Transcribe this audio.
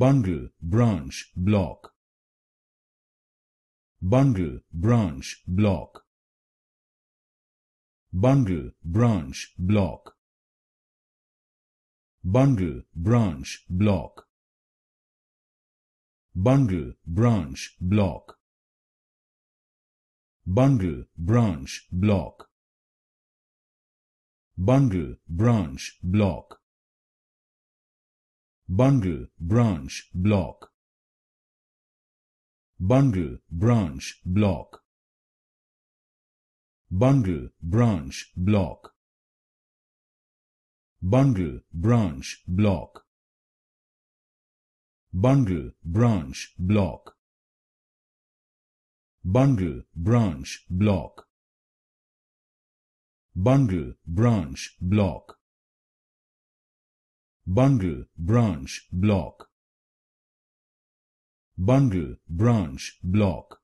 bundle, branch, block, bundle, branch, block, bundle, branch, block, bundle, branch, block, bundle, branch, block, bundle, branch, block, bundle, branch, block, bundle, branch, block bundle, branch, block bundle, branch, block bundle, branch, block bundle, branch, block bundle, branch, block bundle, branch, block bundle, branch, block bundle, branch, block